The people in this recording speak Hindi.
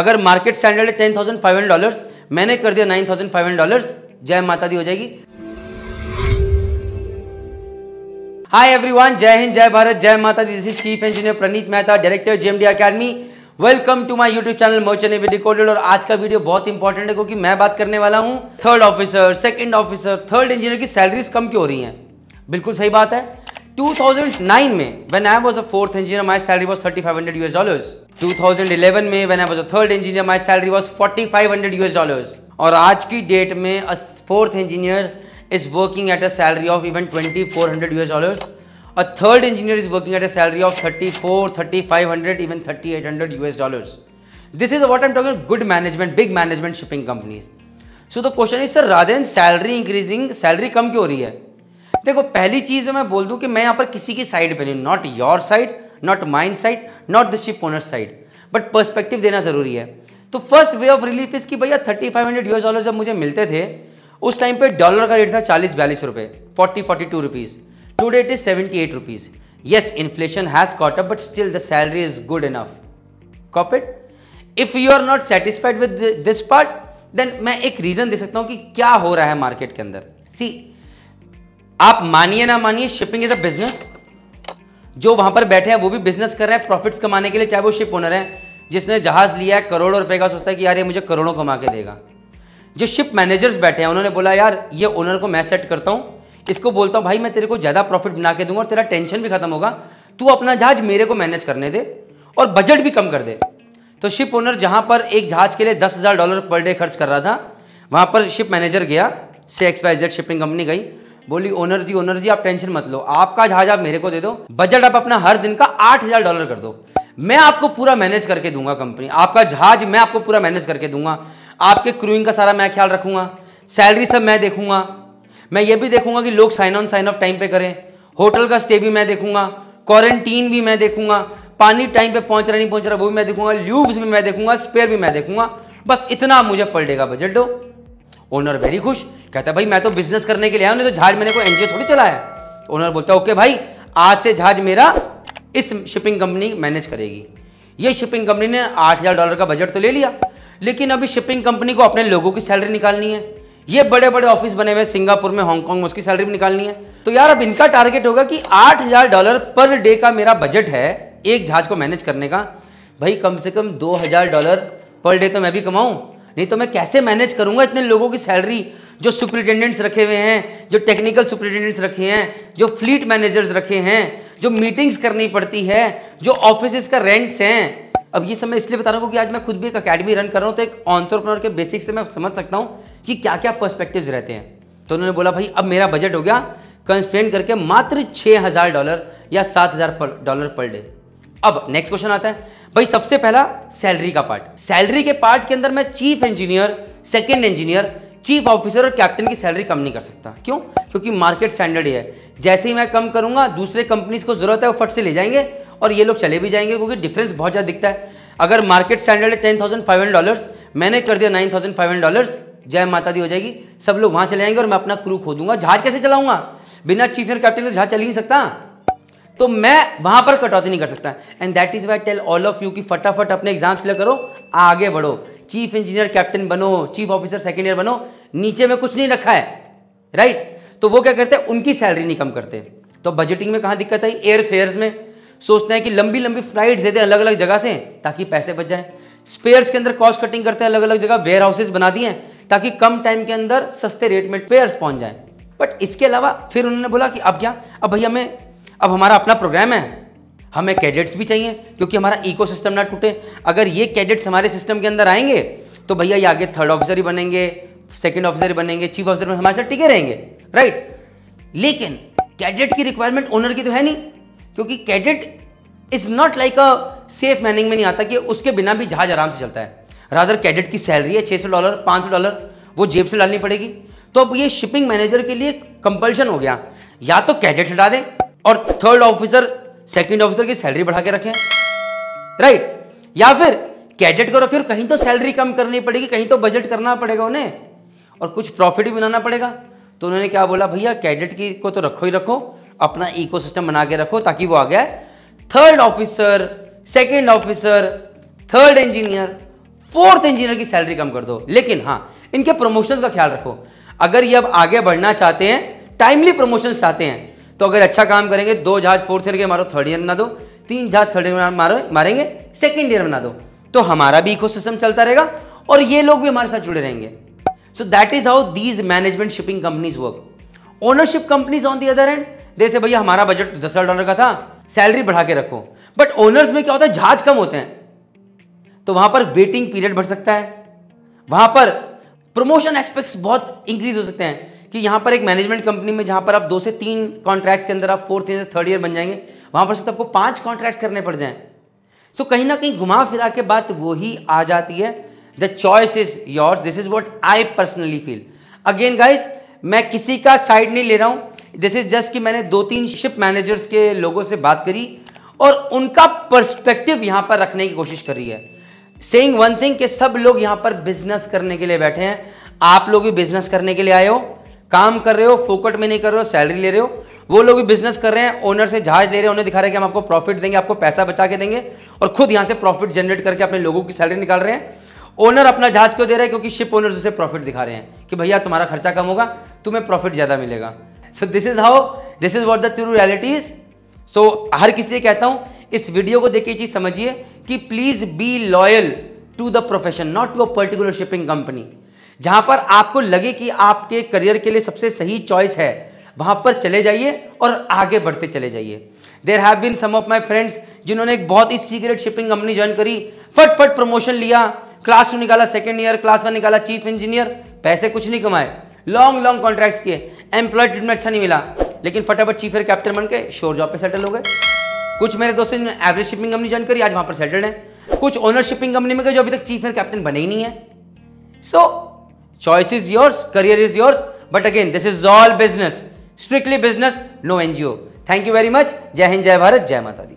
अगर मार्केट स्टैंडर्ड है ten thousand five hundred dollars मैंने कर दिया nine thousand five hundred dollars जय माता दी हो जाएगी हाय एवरीवन जय हिंद जय भारत जय माता दी this chief engineer Praneet Mehta director JMD academy welcome to my YouTube channel मोचन एवी रिकॉर्डेड और आज का वीडियो बहुत इंपॉर्टेंट है क्योंकि मैं बात करने वाला हूँ third officer second officer third engineer की सैलरीज कम क्यों हो रही हैं बिल्कुल सही बात है 2009 में when I was a fourth engineer my salary was 3500 US dollars 2011 में when I was a third engineer my salary was 4500 US dollars और आज की डेट में a fourth engineer is working at a salary of even 2400 US dollars a third engineer is working at a salary of 34 3500 even 3800 US dollars this is what I'm talking good management big management shipping companies so the question is sir rather than salary increasing salary कम क्यों हो रही है देखो पहली चीज़ मैं बोल दूं कि मैं यहां पर किसी की साइड पे नहीं not your side not mine side not the ship owner side but perspective देना ज़रूरी है तो first way of relief is की भैया thirty five hundred US dollar जब मुझे मिलते थे उस टाइम पे डॉलर का रेट था चालीस बयालीस रुपए forty forty two rupees today it is seventy eight rupees yes inflation has caught up but still the salary is good enough कॉपिट if you are not satisfied with this part then मैं एक रीज़न दे सकता हूं कि क्या हो रहा है मार्केट के अंदर सी आप मानिए ना मानिए शिपिंग इज अ बिजनेस जो वहां पर बैठे हैं वो भी बिजनेस कर रहे हैं प्रॉफिट्स कमाने के लिए चाहे वो शिप ओनर है जिसने जहाज लिया है करोड़ों रुपए का सोचता है कि यार ये मुझे करोड़ों कमा के देगा जो शिप मैनेजर्स बैठे हैं उन्होंने बोला यार ये ओनर को मैं सेट करता हूँ इसको बोलता हूँ भाई मैं तेरे को ज़्यादा प्रॉफिट बना के दूंगा और तेरा टेंशन भी खत्म होगा तू अपना जहाज मेरे को मैनेज करने दे और बजट भी कम कर दे तो शिप ओनर जहाँ पर एक जहाज के लिए दस हज़ार डॉलर पर डे खर्च कर रहा था वहाँ पर शिप मैनेजर गया से X Y Z shipping company गई बोली ओनर जी ओनर जी आप टेंशन मत लो आपका जहाज आप मेरे को दे दो बजट आप अपना हर दिन का आठ हजार डॉलर कर दो मैं आपको पूरा मैनेज करके दूंगा कंपनी आपका जहाज मैं आपको पूरा मैनेज करके दूंगा आपके क्रूइंग का सारा मैं ख्याल रखूंगा सैलरी सब मैं देखूंगा मैं ये भी देखूंगा कि लोग sign on sign off time पे करें होटल का स्टे भी मैं देखूंगा क्वारंटीन भी मैं देखूंगा पानी टाइम पे पहुंच रहा नहीं पहुंच रहा वो भी मैं देखूंगा ल्यूब्स भी मैं देखूंगा स्पेयर भी मैं देखूंगा बस इतना मुझे पड़ेगा बजट दो ओनर वेरी खुश कहता भाई मैं तो बिजनेस करने के लिए आया तो जहाज मैंने को एनजीओ थोड़ी चलाया ओनर बोलता ओके भाई आज से जहाज मेरा इस शिपिंग कंपनी मैनेज करेगी ये शिपिंग कंपनी ने आठ हज़ार डॉलर का बजट तो ले लिया लेकिन अभी शिपिंग कंपनी को अपने लोगों की सैलरी निकालनी है ये बड़े बड़े ऑफिस बने हुए सिंगापुर में हांगकॉन्ग में उसकी सैलरी भी निकालनी है तो यार अब इनका टारगेट होगा कि आठ हज़ार डॉलर पर डे का मेरा बजट है एक जहाज को मैनेज करने का भाई कम से कम दो हज़ार डॉलर पर डे तो मैं भी कमाऊं नहीं तो मैं कैसे मैनेज करूंगा इतने लोगों की सैलरी जो सुप्रिटेंडेंट्स रखे हुए हैं जो टेक्निकल सुप्रिटेंडेंट्स रखे हैं जो फ्लीट मैनेजर्स रखे हैं जो मीटिंग्स करनी पड़ती है जो ऑफिस का रेंट्स हैं अब ये सब मैं इसलिए बता रहा हूँ कि आज मैं खुद भी एक अकेडमी रन कर रहा हूँ तो एक ऑन्टरप्रनर के बेसिक से मैं समझ सकता हूँ कि क्या क्या पर्स्पेक्टिव रहते हैं तो उन्होंने बोला भाई अब मेरा बजट हो गया कंस्टेंट करके मात्र छः हज़ार डॉलर या सात हज़ार डॉलर पर डे अब नेक्स्ट क्वेश्चन आता है भाई सबसे पहला सैलरी का पार्ट सैलरी के पार्ट के अंदर मैं chief engineer second engineer chief officer और कैप्टन की सैलरी कम नहीं कर सकता क्यों क्योंकि मार्केट स्टैंडर्ड है जैसे ही मैं कम करूंगा दूसरे कंपनीज को जरूरत है वो फट से ले जाएंगे और ये लोग चले भी जाएंगे क्योंकि डिफरेंस बहुत ज़्यादा दिखता है अगर मार्केट स्टैंडर्ड है ten thousand five hundred dollar मैंने कर दिया nine thousand five hundred dollar जय माता दी हो जाएगी सब लोग वहां चले जाएंगे और मैं अपना क्रू खो दूंगा जहाज कैसे चलाऊंगा बिना चीफ एयर कैप्टन के तो जहाज चल ही नहीं सकता तो मैं वहां पर कटौती नहीं कर सकता and that is why tell all of you कि फटाफट अपने एग्जाम क्लियर करो आगे बढ़ो चीफ इंजीनियर कैप्टन बनो चीफ ऑफिसर सेकेंड ईयर बनो नीचे में कुछ नहीं रखा है राइट right? तो वो क्या करते हैं उनकी सैलरी नहीं कम करते तो बजटिंग में कहाँ दिक्कत आई एयरफेयर में सोचते हैं कि लंबी लंबी फ्लाइट देते हैं अलग अलग जगह से ताकि पैसे बच जाए स्पेयर्स के अंदर कॉस्ट कटिंग करते हैं अलग अलग जगह वेयर हाउसेज बना दिए ताकि कम टाइम के अंदर सस्ते रेट में पेयर्स पहुंच जाए बट इसके अलावा फिर उन्होंने बोला कि अब क्या अब भैया हमें अब हमारा अपना प्रोग्राम है हमें कैडेट्स भी चाहिए क्योंकि हमारा इको ना टूटे अगर ये कैडेट्स हमारे सिस्टम के अंदर आएंगे तो भैया ये आगे थर्ड ऑफिसर ही बनेंगे सेकेंड ऑफिसर ही बनेंगे चीफ ऑफिसर हमारे साथ टिके रहेंगे राइट लेकिन कैडेट की रिक्वायरमेंट ओनर की तो है नहीं क्योंकि cadet is not like a safe manning में नहीं आता कि उसके बिना भी जहाज आराम से चलता है राधर कैडेट की सैलरी है छः सौ डॉलर पाँच सौ डॉलर वो जेब से डालनी पड़ेगी तो अब ये शिपिंग मैनेजर के लिए कंपल्शन हो गया या तो कैडेट हटा दें और थर्ड ऑफिसर सेकंड ऑफिसर की सैलरी बढ़ा के रखें राइट या फिर कैडेट को रखें और कहीं तो सैलरी कम करनी पड़ेगी कहीं तो बजट करना पड़ेगा उन्हें और कुछ प्रॉफिट भी बनाना पड़ेगा तो उन्होंने क्या बोला भैया कैडेट की को तो रखो ही रखो अपना इको बना के रखो ताकि वो आ गया third officer second officer third engineer fourth engineer की सैलरी कम कर दो लेकिन हाँ इनके प्रमोशन का ख्याल रखो अगर ये अब आगे बढ़ना चाहते हैं टाइमली प्रमोशन चाहते हैं तो अगर अच्छा काम करेंगे दो जहाज फोर्थ ईयर के मारो थर्ड ईयर बना दो तीन जहाज थर्ड ईयर मारो मारेंगे सेकेंड ईयर बना दो तो हमारा भी इको चलता रहेगा और ये लोग भी हमारे साथ जुड़े रहेंगे so that is how these management shipping companies work ownership companies on the other end जैसे भैया हमारा बजट दस हज़ार डॉलर का था सैलरी बढ़ा के रखो बट ओनर्स में क्या होता है जहाज कम होते हैं तो वहां पर वेटिंग पीरियड बढ़ सकता है वहां पर प्रमोशन एस्पेक्ट्स बहुत इंक्रीज हो सकते हैं कि यहाँ पर एक मैनेजमेंट कंपनी में जहाँ पर आप दो से तीन कॉन्ट्रैक्ट के अंदर आप फोर्थ ईयर थर्ड ईयर बन जाएंगे वहाँ पर से आपको पाँच कॉन्ट्रैक्ट करने पड़ जाएँ सो so, कहीं ना कहीं घुमा फिरा के बात वही आ जाती है the choice is yours this is what I personally feel again guys मैं किसी का साइड नहीं ले रहा हूँ दिस इज जस्ट कि मैंने दो तीन शिप मैनेजर्स के लोगों से बात करी और उनका पर्सपेक्टिव यहाँ पर रखने की कोशिश कर रही है सेइंग वन थिंग कि सब लोग यहाँ पर बिजनेस करने के लिए बैठे हैं आप लोग भी बिजनेस करने के लिए आए हो काम कर रहे हो फोकट में नहीं कर रहे हो सैलरी ले रहे हो वो लोग भी बिजनेस कर रहे हैं ओनर से जहाज ले रहे हैं उन्हें दिखा रहे हैं कि हम आपको प्रॉफिट देंगे आपको पैसा बचा के देंगे और खुद यहाँ से प्रॉफिट जनरेट करके अपने लोगों की सैलरी निकाल रहे हैं ओनर अपना जहाज क्यों दे रहे हैं क्योंकि शिप ओनर उसे प्रॉफिट दिखा रहे हैं कि भैया तुम्हारा खर्चा कम होगा तुम्हें प्रॉफिट ज़्यादा मिलेगा so this is how this is what the true reality so हर किसी से कहता हूँ इस वीडियो को देख के चीज़ समझिए कि please be loyal to the profession not to a particular shipping company जहां पर आपको लगे कि आपके करियर के लिए सबसे सही चॉइस है वहां पर चले जाइए और आगे बढ़ते चले जाइए there have been some of my friends जिन्होंने एक बहुत ही सीक्रेट शिपिंग कंपनी ज्वाइन करी फट फट प्रमोशन लिया क्लास टू निकाला सेकेंड ईयर क्लास वन निकाला चीफ इंजीनियर पैसे कुछ नहीं कमाए लॉन्ग लॉन्ग कॉन्ट्रैक्ट्स किए एम्प्लॉय ट्रीटमेंट अच्छा नहीं मिला लेकिन फटाफट चीफ एयर कैप्टन बन के शोर जॉब पे सेटल हो गए कुछ मेरे दोस्तों ने एवरेज शिपिंग कंपनी ज्वाइन करी आज वहां पर सेटल है कुछ ओनर शिपिंग कंपनी में गए जो अभी तक चीफ एयर कैप्टन बने ही नहीं है so so, choice is yours career is yours but again this is all business strictly business no NGO thank you very much जय हिंद जय भारत जय माता दी